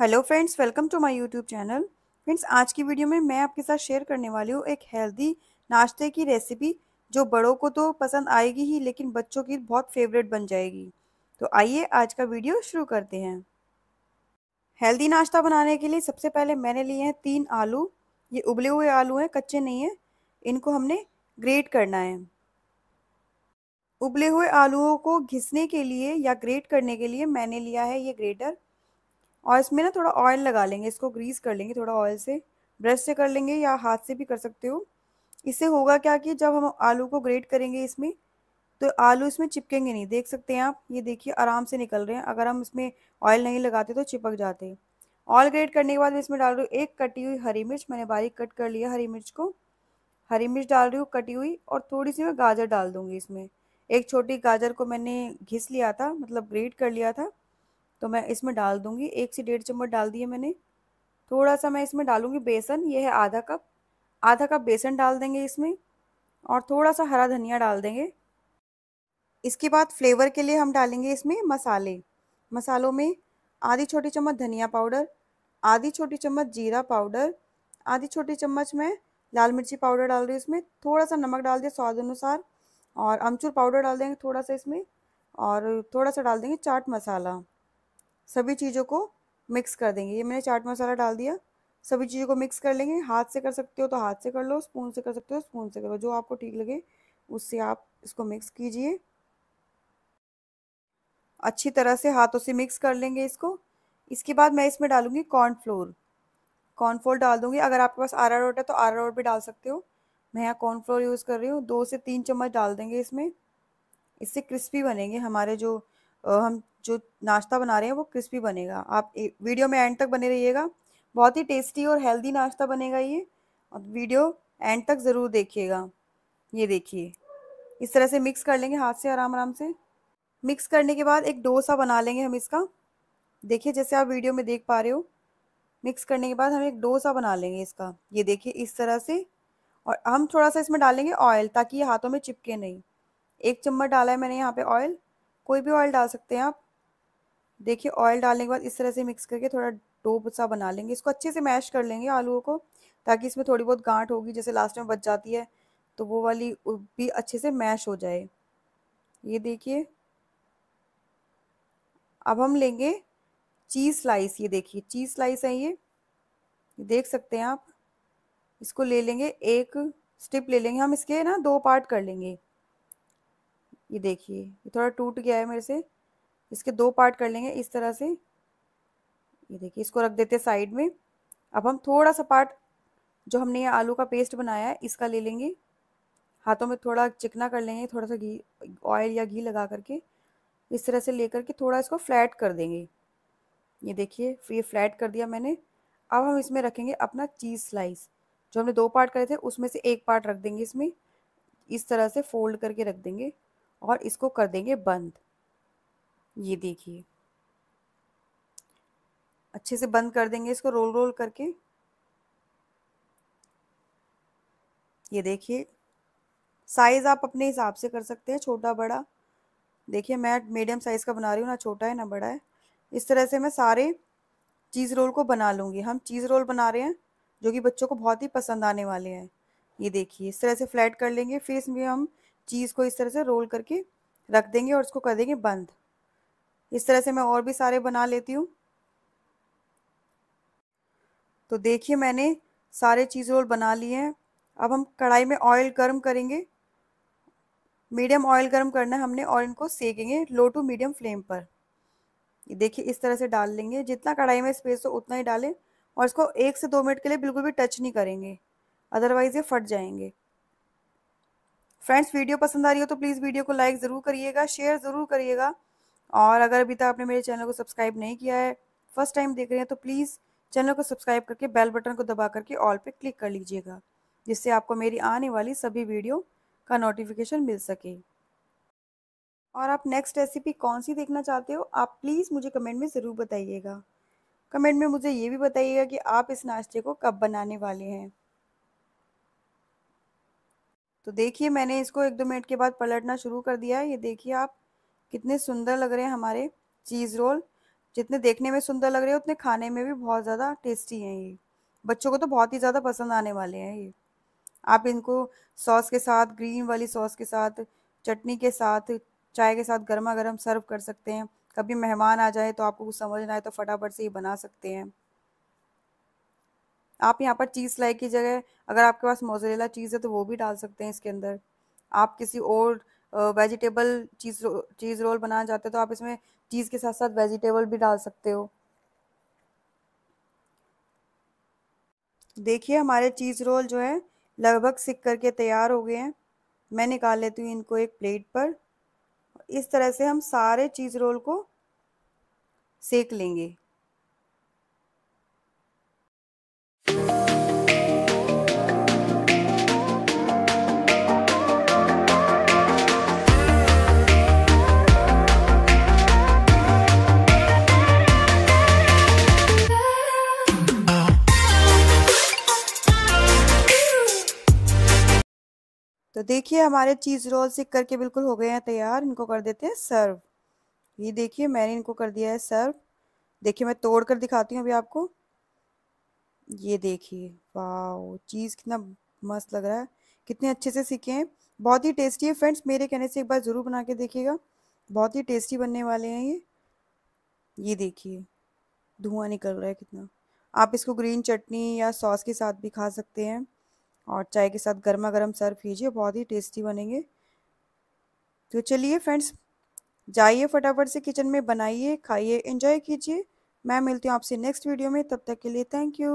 hello friends welcome to my YouTube channel friends आज की video में मैं आपके साथ शेयर करने वाली हूँ एक हेल्दी नाश्ते की रेसिपी जो बड़ों को तो पसंद आएगी ही लेकिन बच्चों की बहुत फेवरेट बन जाएगी तो आइए आज का वीडियो शुरू करते हैं हेल्दी नाश्ता बनाने के लिए सबसे पहले मैंने लिए हैं तीन आलू ये उबले हुए आलू हैं कच्चे नहीं हैं इनको हमने ग्रेट करना है उबले हुए आलूओं को घिसने के लिए या ग्रेट करने के लिए मैंने लिया है ये ग्रेटर और इसमें ना थोड़ा ऑयल लगा लेंगे इसको ग्रीस कर लेंगे थोड़ा ऑयल से ब्रश से कर लेंगे या हाथ से भी कर सकते हो इससे होगा क्या कि जब हम आलू को ग्रेट करेंगे इसमें तो आलू इसमें चिपकेंगे नहीं देख सकते हैं आप ये देखिए आराम से निकल रहे हैं अगर हम इसमें ऑयल नहीं लगाते तो चिपक जाते ऑयल ग्रेट करने के बाद इसमें डाल रही हूँ एक कटी हुई हरी मिर्च मैंने बारीक कट कर लिया हरी मिर्च को हरी मिर्च डाल रही हूँ कटी हुई और थोड़ी सी मैं गाजर डाल दूंगी इसमें एक छोटी गाजर को मैंने घिस लिया था मतलब ग्रेट कर लिया था तो मैं इसमें डाल दूंगी एक से डेढ़ चम्मच डाल दिए मैंने थोड़ा सा मैं इसमें डालूंगी बेसन ये है आधा कप आधा कप बेसन डाल देंगे इसमें और थोड़ा सा हरा धनिया डाल देंगे इसके बाद फ्लेवर के लिए हम डालेंगे इसमें मसाले मसालों में आधी छोटी चम्मच धनिया पाउडर आधी छोटी चम्मच जीरा पाउडर आधी छोटी चम्मच मैं लाल मिर्ची पाउडर डाल रही हूँ इसमें थोड़ा सा नमक डाल दिया स्वाद अनुसार और अमचूर पाउडर डाल देंगे थोड़ा सा इसमें और थोड़ा सा डाल देंगे चाट मसाला सभी चीज़ों को मिक्स कर देंगे ये मैंने चाट मसाला डाल दिया सभी चीज़ों को मिक्स कर लेंगे हाथ से कर सकते हो तो हाथ से कर लो स्पून से कर सकते हो स्पून तो से करो जो आपको ठीक लगे उससे आप इसको मिक्स कीजिए अच्छी तरह से हाथों से मिक्स कर लेंगे इसको इसके बाद मैं इसमें डालूंगी कॉर्नफ्लोर कॉर्नफ्लोर डाल दूंगी अगर आपके पास आरा रोट है तो आरा रोट भी डाल सकते हो मैं यहाँ कॉर्नफ्लोर यूज़ कर रही हूँ दो से तीन चम्मच डाल देंगे इसमें इससे क्रिस्पी बनेंगे हमारे जो हम जो नाश्ता बना रहे हैं वो क्रिस्पी बनेगा आप वीडियो में एंड तक बने रहिएगा बहुत ही टेस्टी और हेल्दी नाश्ता बनेगा ये और वीडियो एंड तक ज़रूर देखिएगा ये देखिए इस तरह से मिक्स कर लेंगे हाथ से आराम आराम से मिक्स करने के बाद एक डोसा बना लेंगे हम इसका देखिए जैसे आप वीडियो में देख पा रहे हो मिक्स करने के बाद हम एक डोसा बना लेंगे इसका ये देखिए इस तरह से और हम थोड़ा सा इसमें डालेंगे ऑयल ताकि ये हाथों में चिपके नहीं एक चम्मच डाला है मैंने यहाँ पे ऑयल कोई भी ऑयल डाल सकते हैं आप देखिए ऑयल डालने के बाद इस तरह से मिक्स करके थोड़ा डो सा बना लेंगे इसको अच्छे से मैश कर लेंगे आलूओं को ताकि इसमें थोड़ी बहुत गांठ होगी जैसे लास्ट में बच जाती है तो वो वाली भी अच्छे से मैश हो जाए ये देखिए अब हम लेंगे चीज़ स्लाइस ये देखिए चीज़ स्लाइस है ये देख सकते हैं आप इसको ले लेंगे एक स्टिप ले लेंगे हम इसके ना दो पार्ट कर लेंगे ये देखिए ये थोड़ा टूट गया है मेरे से इसके दो पार्ट कर लेंगे इस तरह से ये देखिए इसको रख देते साइड में अब हम थोड़ा सा पार्ट जो हमने ये आलू का पेस्ट बनाया है इसका ले लेंगे हाथों में थोड़ा चिकना कर लेंगे थोड़ा सा घी ऑयल या घी लगा करके इस तरह से लेकर के थोड़ा इसको फ्लैट कर देंगे ये देखिए ये फ्लैट कर दिया मैंने अब हम इसमें रखेंगे अपना चीज़ स्लाइस जो हमने दो पार्ट करे थे उसमें से एक पार्ट रख देंगे इसमें इस तरह से फोल्ड करके रख देंगे और इसको कर देंगे बंद ये देखिए अच्छे से बंद कर देंगे इसको रोल रोल करके ये देखिए साइज़ आप अपने हिसाब से कर सकते हैं छोटा बड़ा देखिए मैं मीडियम साइज़ का बना रही हूँ ना छोटा है ना बड़ा है इस तरह से मैं सारे चीज़ रोल को बना लूँगी हम चीज़ रोल बना रहे हैं जो कि बच्चों को बहुत ही पसंद आने वाले हैं ये देखिए इस तरह से फ्लैट कर लेंगे फिर इसमें हम चीज़ को इस तरह से रोल करके रख देंगे और इसको कर देंगे बंद इस तरह से मैं और भी सारे बना लेती हूँ तो देखिए मैंने सारे चीज़ रोल बना लिए हैं अब हम कढ़ाई में ऑयल गर्म करेंगे मीडियम ऑयल गर्म करना है हमने और इनको सेकेंगे लो टू मीडियम फ्लेम पर देखिए इस तरह से डाल लेंगे जितना कढ़ाई में स्पेस हो उतना ही डालें और इसको एक से दो मिनट के लिए बिल्कुल भी टच नहीं करेंगे अदरवाइज़ ये फट जाएंगे फ्रेंड्स वीडियो पसंद आ रही हो तो प्लीज़ वीडियो को लाइक ज़रूर करिएगा शेयर ज़रूर करिएगा और अगर अभी तक आपने मेरे चैनल को सब्सक्राइब नहीं किया है फर्स्ट टाइम देख रहे हैं तो प्लीज़ चैनल को सब्सक्राइब करके बेल बटन को दबा करके ऑल पे क्लिक कर लीजिएगा जिससे आपको मेरी आने वाली सभी वीडियो का नोटिफिकेशन मिल सके और आप नेक्स्ट रेसिपी कौन सी देखना चाहते हो आप प्लीज़ मुझे कमेंट में ज़रूर बताइएगा कमेंट में मुझे ये भी बताइएगा कि आप इस नाश्ते को कब बनाने वाले हैं तो देखिए मैंने इसको एक दो मिनट के बाद पलटना शुरू कर दिया है ये देखिए आप कितने सुंदर लग रहे हैं हमारे चीज़ रोल जितने देखने में सुंदर लग रहे हैं उतने खाने में भी बहुत ज़्यादा टेस्टी हैं ये बच्चों को तो बहुत ही ज़्यादा पसंद आने वाले हैं ये आप इनको सॉस के साथ ग्रीन वाली सॉस के साथ चटनी के साथ चाय के साथ गर्मा गर्म सर्व कर सकते हैं कभी मेहमान आ जाए तो आपको कुछ समझ ना आए तो फटाफट से ये बना सकते हैं आप यहाँ पर चीज़ स्लाई की जगह अगर आपके पास मोजरेला चीज़ है तो वो भी डाल सकते हैं इसके अंदर आप किसी और वेजिटेबल चीज़ चीज़ रोल बनाना चाहते हो तो आप इसमें चीज़ के साथ साथ वेजिटेबल भी डाल सकते हो देखिए हमारे चीज़ रोल जो है लगभग सिक करके तैयार हो गए हैं मैं निकाल लेती हूँ इनको एक प्लेट पर इस तरह से हम सारे चीज़ रोल को सेक लेंगे तो देखिए हमारे चीज़ रोल सिक करके बिल्कुल हो गए हैं तैयार इनको कर देते हैं सर्व ये देखिए मैंने इनको कर दिया है सर्व देखिए मैं तोड़ कर दिखाती हूँ अभी आपको ये देखिए वाह चीज़ कितना मस्त लग रहा है कितने अच्छे से सीखे हैं बहुत ही टेस्टी है फ्रेंड्स मेरे कहने से एक बार ज़रूर बना के देखिएगा बहुत ही टेस्टी बनने वाले हैं ये ये देखिए धुआं निकल रहा है कितना आप इसको ग्रीन चटनी या सॉस के साथ भी खा सकते हैं और चाय के साथ गर्मा गर्म सर्व कीजिए बहुत ही टेस्टी बनेंगे तो चलिए फ्रेंड्स जाइए फटाफट से किचन में बनाइए खाइए इंजॉय कीजिए मैं मिलती हूँ आपसे नेक्स्ट वीडियो में तब तक के लिए थैंक यू